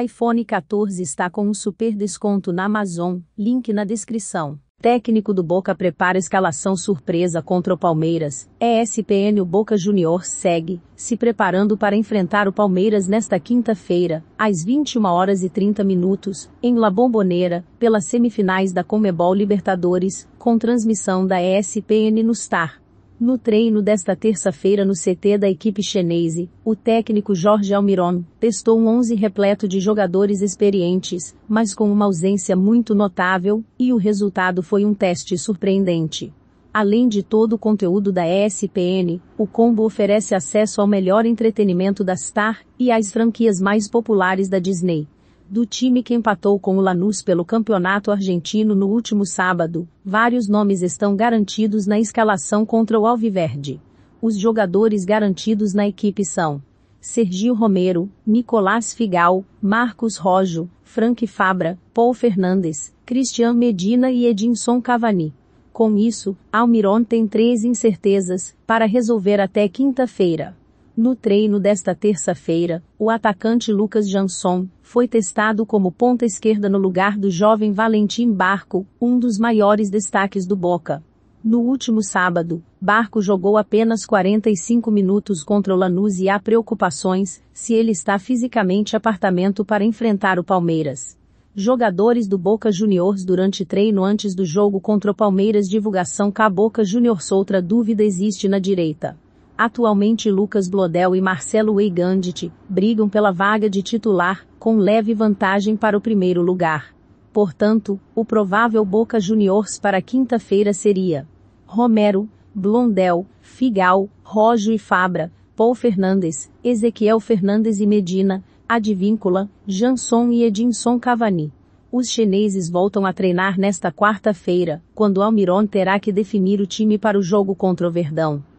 iPhone 14 está com um super desconto na Amazon, link na descrição. Técnico do Boca prepara escalação surpresa contra o Palmeiras. ESPN O Boca Junior segue se preparando para enfrentar o Palmeiras nesta quinta-feira, às 21 horas e 30 minutos, em La Bombonera, pelas semifinais da Comebol Libertadores, com transmissão da ESPN no Star. No treino desta terça-feira no CT da equipe chinese, o técnico Jorge Almiron testou um 11 repleto de jogadores experientes, mas com uma ausência muito notável, e o resultado foi um teste surpreendente. Além de todo o conteúdo da ESPN, o combo oferece acesso ao melhor entretenimento da Star e às franquias mais populares da Disney do time que empatou com o Lanús pelo Campeonato Argentino no último sábado, vários nomes estão garantidos na escalação contra o Alviverde. Os jogadores garantidos na equipe são Sergio Romero, Nicolás Figal, Marcos Rojo, Frank Fabra, Paul Fernandes, Cristian Medina e Edinson Cavani. Com isso, Almiron tem três incertezas para resolver até quinta-feira. No treino desta terça-feira, o atacante Lucas Jansson foi testado como ponta esquerda no lugar do jovem Valentim Barco, um dos maiores destaques do Boca. No último sábado, Barco jogou apenas 45 minutos contra o Lanús e há preocupações se ele está fisicamente apartamento para enfrentar o Palmeiras. Jogadores do Boca Juniors durante treino antes do jogo contra o Palmeiras divulgação Caboca Juniors outra dúvida existe na direita. Atualmente Lucas Blodel e Marcelo Weigandit brigam pela vaga de titular, com leve vantagem para o primeiro lugar. Portanto, o provável Boca Juniors para quinta-feira seria Romero, Blondel, Figal, Rojo e Fabra, Paul Fernandes, Ezequiel Fernandes e Medina, Advíncula, Janson e Edinson Cavani. Os chineses voltam a treinar nesta quarta-feira, quando Almiron terá que definir o time para o jogo contra o Verdão.